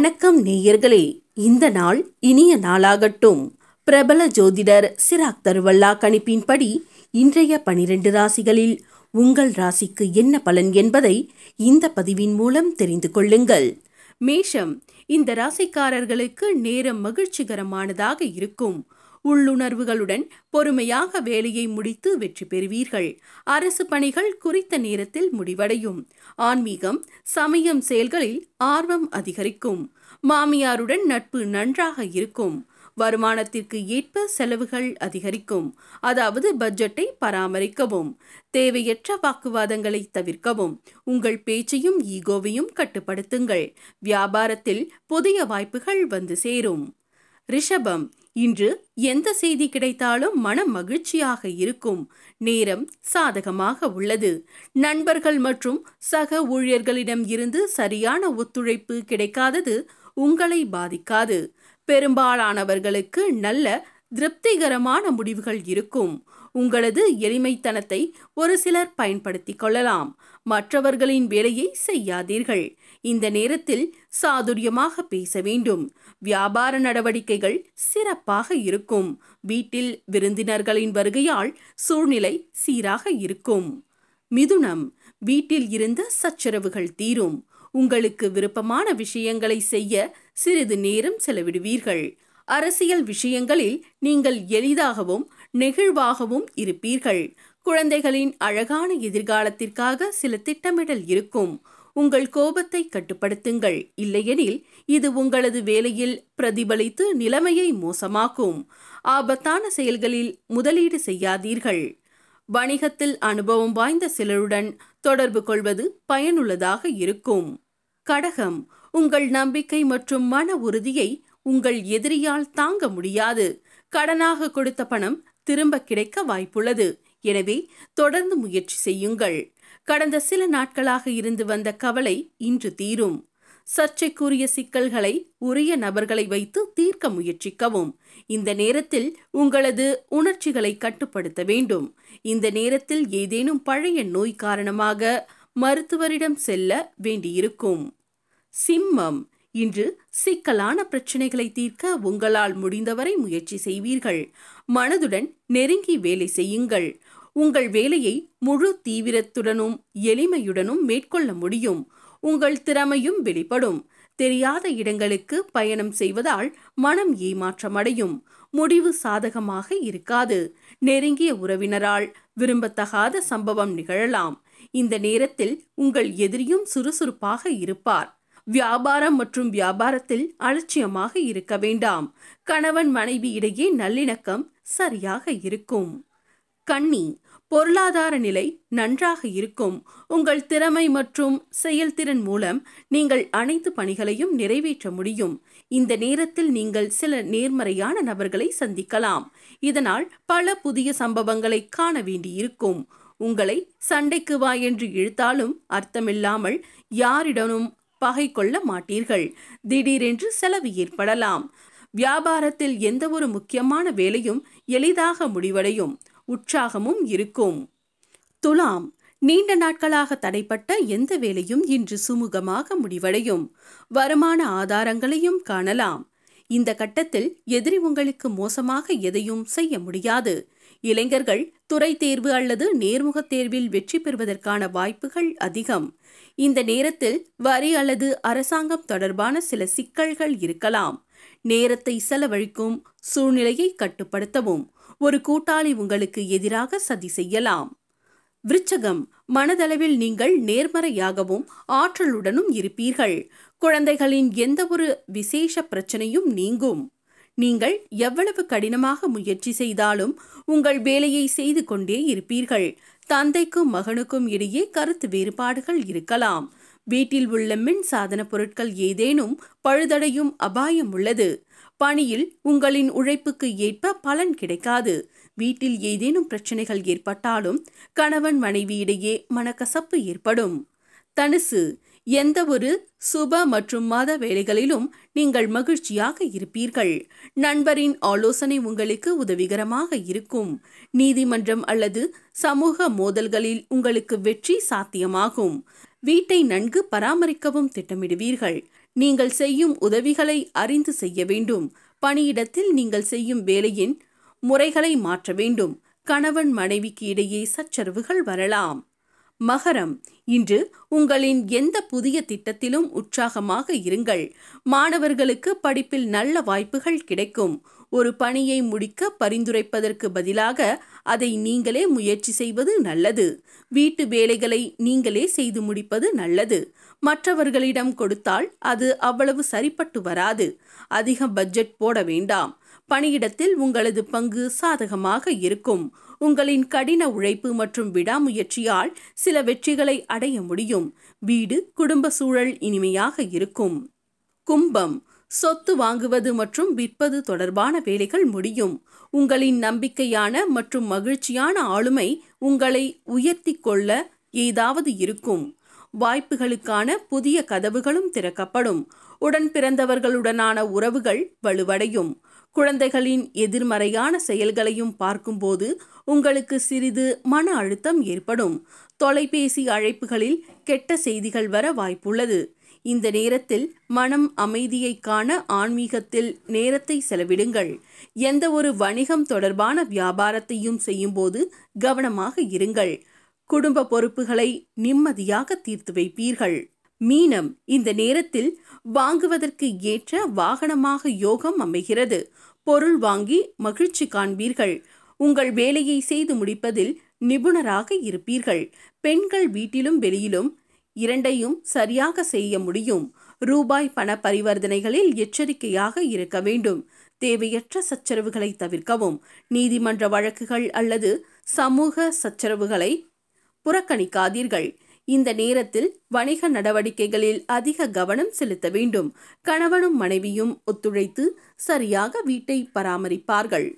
வணக்கம் நேயர்களே இந்த நாள் இனிய நாளாகட்டும் பிரபல ஜோதிடர் சிராக் தருவல்லா கணிப்பின்படி இன்றைய பனிரெண்டு ராசிகளில் உங்கள் ராசிக்கு என்ன பலன் என்பதை இந்த பதிவின் மூலம் தெரிந்து கொள்ளுங்கள் மேஷம் இந்த ராசிக்காரர்களுக்கு நேரம் மகிழ்ச்சிகரமானதாக இருக்கும் உள்ளுணர்வுகளுடன் பொறுமையாக வேலையை முடித்து வெற்றி பெறுவீர்கள் அரசு பணிகள் குறித்த நேரத்தில் முடிவடையும் ஆன்மீகம் சமயம் செயல்களில் ஆர்வம் அதிகரிக்கும் மாமியாருடன் நட்பு நன்றாக இருக்கும் வருமானத்திற்கு ஏற்ப செலவுகள் அதிகரிக்கும் அதாவது பட்ஜெட்டை பராமரிக்கவும் தேவையற்ற வாக்குவாதங்களை தவிர்க்கவும் உங்கள் பேச்சையும் ஈகோவையும் கட்டுப்படுத்துங்கள் வியாபாரத்தில் புதிய வாய்ப்புகள் வந்து சேரும் ரிஷபம் இன்று எந்த செய்தி கிடைத்தாலும் மன மகிழ்ச்சியாக இருக்கும் நேரம் சாதகமாக உள்ளது நண்பர்கள் மற்றும் சக ஊழியர்களிடம் இருந்து சரியான ஒத்துழைப்பு கிடைக்காதது உங்களை பாதிக்காது பெரும்பாலானவர்களுக்கு நல்ல திருப்திகரமான முடிவுகள் இருக்கும் உங்களது எளிமைத்தனத்தை ஒரு சிலர் பயன்படுத்தி கொள்ளலாம் மற்றவர்களின் வேலையை செய்யாதீர்கள் இந்த நேரத்தில் சாதுரியமாக பேச வேண்டும் வியாபார நடவடிக்கைகள் சிறப்பாக இருக்கும் வீட்டில் விருந்தினர்களின் வருகையால் சூழ்நிலை சீராக இருக்கும் மிதுனம் வீட்டில் இருந்த சச்சரவுகள் தீரும் உங்களுக்கு விருப்பமான விஷயங்களை செய்ய சிறிது நேரம் செலவிடுவீர்கள் அரசியல் விஷயங்களில் நீங்கள் எளிதாகவும் நெகிழ்வாகவும் இருப்பீர்கள் குழந்தைகளின் அழகான எதிர்காலத்திற்காக சில திட்டமிடல் இருக்கும் உங்கள் கோபத்தை கட்டுப்படுத்துங்கள் இல்லையெனில் இது உங்களது வேலையில் பிரதிபலித்து நிலைமையை மோசமாக்கும் ஆபத்தான செயல்களில் முதலீடு செய்யாதீர்கள் வணிகத்தில் அனுபவம் வாய்ந்த சிலருடன் தொடர்பு கொள்வது பயனுள்ளதாக இருக்கும் கடகம் உங்கள் நம்பிக்கை மற்றும் மன உறுதியை உங்கள் எதிரியால் தாங்க முடியாது கடனாக கொடுத்த பணம் திரும்ப கிடைக்க வாய்ப்புள்ளது எனவே தொடர்ந்து முயற்சி செய்யுங்கள் கடந்த சில நாட்களாக இருந்து வந்த கவலை இன்று தீரும் சர்ச்சைக்குரிய சிக்கல்களை உரிய நபர்களை வைத்து தீர்க்க முயற்சிக்கவும் இந்த நேரத்தில் உங்களது உணர்ச்சிகளை கட்டுப்படுத்த வேண்டும் இந்த நேரத்தில் ஏதேனும் பழைய நோய் காரணமாக மருத்துவரிடம் செல்ல வேண்டியிருக்கும் சிம்மம் இன்று சிக்கலான பிரச்சனைகளை தீர்க்க உங்களால் முடிந்தவரை முயற்சி செய்வீர்கள் மனதுடன் நெருங்கி வேலை செய்யுங்கள் உங்கள் வேலையை முழு தீவிரத்துடனும் எளிமையுடனும் மேற்கொள்ள முடியும் உங்கள் திறமையும் வெளிப்படும் தெரியாத இடங்களுக்கு பயணம் செய்வதால் மனம் ஏமாற்றமடையும் முடிவு சாதகமாக இருக்காது நெருங்கிய உறவினரால் விரும்பத்தகாத சம்பவம் நிகழலாம் இந்த நேரத்தில் உங்கள் எதிரியும் சுறுசுறுப்பாக இருப்பார் வியாபாரம் மற்றும் வியாபாரத்தில் அலட்சியமாக இருக்க வேண்டாம் கணவன் மனைவி இடையே நல்லிணக்கம் சரியாக இருக்கும் கண்ணி பொருளாதார நிலை நன்றாக இருக்கும் உங்கள் திறமை மற்றும் செயல்திறன் மூலம் நீங்கள் அனைத்து பணிகளையும் நிறைவேற்ற முடியும் இந்த நேரத்தில் நீங்கள் சில நேர்மறையான நபர்களை சந்திக்கலாம் இதனால் பல புதிய சம்பவங்களை காண வேண்டியிருக்கும் உங்களை சண்டைக்கு வா என்று இழுத்தாலும் அர்த்தமில்லாமல் யாரிடமும் பகை கொள்ள மாட்டீர்கள் திடீரென்று செலவு ஏற்படலாம் வியாபாரத்தில் எந்தவொரு முக்கியமான வேலையும் எளிதாக முடிவடையும் உற்சாகமும் இருக்கும் துலாம் நீண்ட நாட்களாக தடைப்பட்ட எந்த வேலையும் இன்று சுமூகமாக முடிவடையும் வருமான ஆதாரங்களையும் காணலாம் இந்த கட்டத்தில் எதிரி உங்களுக்கு மோசமாக எதையும் செய்ய முடியாது இளைஞர்கள் துறை தேர்வு அல்லது நேர்முகத் தேர்வில் வெற்றி பெறுவதற்கான வாய்ப்புகள் அதிகம் இந்த நேரத்தில் வரி அல்லது அரசாங்கம் தொடர்பான சில சிக்கல்கள் இருக்கலாம் நேரத்தை செலவழிக்கும் சூழ்நிலையை கட்டுப்படுத்தவும் ஒரு கூட்டாளி உங்களுக்கு எதிராக சதி செய்யலாம் விருச்சகம் மனதளவில் நீங்கள் நேர்மறையாகவும் ஆற்றலுடனும் இருப்பீர்கள் குழந்தைகளின் எந்த ஒரு விசேஷ பிரச்சனையும் நீங்கும் நீங்கள் எவ்வளவு கடினமாக முயற்சி செய்தாலும் உங்கள் வேலையை செய்து கொண்டே இருப்பீர்கள் தந்தைக்கும் மகனுக்கும் இடையே கருத்து வேறுபாடுகள் இருக்கலாம் வீட்டில் உள்ள மின் சாதன பொருட்கள் ஏதேனும் பழுதடையும் அபாயம் உள்ளது பணியில் உங்களின் உழைப்புக்கு ஏற்ப பலன் கிடைக்காது வீட்டில் ஏதேனும் பிரச்சனைகள் ஏற்பட்டாலும் கணவன் மனைவியிடையே மனக்கசப்பு ஏற்படும் தனுசு எந்த ஒரு சுப மற்றும் மத வேலைகளிலும் நீங்கள் மகிழ்ச்சியாக இருப்பீர்கள் நண்பரின் ஆலோசனை உங்களுக்கு உதவிகரமாக இருக்கும் நீதிமன்றம் அல்லது சமூக மோதல்களில் உங்களுக்கு வெற்றி சாத்தியமாகும் வீட்டை நன்கு பராமரிக்கவும் திட்டமிடுவீர்கள் நீங்கள் செய்யும் உதவிகளை அறிந்து செய்ய வேண்டும் பணியிடத்தில் நீங்கள் செய்யும் வேலையின் முறைகளை மாற்ற வேண்டும் கணவன் மனைவிக்கு இடையே சச்சரவுகள் வரலாம் மகரம் இன்று உங்களின் எந்த புதிய திட்டத்திலும் உற்சாகமாக இருங்கள் மாணவர்களுக்கு படிப்பில் நல்ல வாய்ப்புகள் கிடைக்கும் ஒரு பணியை முடிக்க பரிந்துரைப்பதற்கு பதிலாக அதை நீங்களே முயற்சி செய்வது நல்லது வீட்டு வேலைகளை நீங்களே செய்து முடிப்பது நல்லது மற்றவர்களிடம் கொடுத்தால் அது அவ்வளவு சரிப்பட்டு வராது அதிக பட்ஜெட் போட வேண்டாம் பணியிடத்தில் உங்களது பங்கு சாதகமாக இருக்கும் உங்களின் கடின உழைப்பு மற்றும் விடாமுயற்சியால் சில வெற்றிகளை அடைய முடியும் வீடு குடும்ப சூழல் இனிமையாக இருக்கும் கும்பம் சொத்து வாங்குவது மற்றும் விற்பது தொடர்பான வேலைகள் முடியும் உங்களின் நம்பிக்கையான மற்றும் மகிழ்ச்சியான ஆளுமை உங்களை உயர்த்தி கொள்ள ஏதாவது இருக்கும் வாய்ப்புகளுக்கான புதிய கதவுகளும் திறக்கப்படும் உடன் பிறந்தவர்களுடனான உறவுகள் வலுவடையும் குழந்தைகளின் எதிர்மறையான செயல்களையும் பார்க்கும்போது உங்களுக்கு சிறிது மன அழுத்தம் ஏற்படும் தொலைபேசி அழைப்புகளில் கெட்ட செய்திகள் வர வாய்ப்புள்ளது இந்த நேரத்தில் மனம் அமைதியை காண ஆன்மீகத்தில் நேரத்தை செலவிடுங்கள் எந்த ஒரு வணிகம் தொடர்பான வியாபாரத்தையும் செய்யும்போது கவனமாக இருங்கள் குடும்ப பொறுப்புகளை நிம்மதியாக தீர்த்து வைப்பீர்கள் மீனம் இந்த நேரத்தில் வாங்குவதற்கு ஏற்ற வாகனமாக யோகம் அமைகிறது பொருள் வாங்கி மகிழ்ச்சி காண்பீர்கள் உங்கள் வேலையை செய்து முடிப்பதில் நிபுணராக இருப்பீர்கள் பெண்கள் வீட்டிலும் வெளியிலும் இரண்டையும் சரியாக செய்ய முடியும் ரூபாய் பண பரிவர்த்தனைகளில் எச்சரிக்கையாக இருக்க வேண்டும் தேவையற்ற சச்சரவுகளை தவிர்க்கவும் நீதிமன்ற வழக்குகள் அல்லது சமூக சச்சரவுகளை புறக்கணிக்காதீர்கள் இந்த நேரத்தில் வணிக நடவடிக்கைகளில் அதிக கவனம் செலுத்த வேண்டும் கணவனும் மனைவியும் ஒத்துழைத்து சரியாக வீட்டை பராமரிப்பார்கள்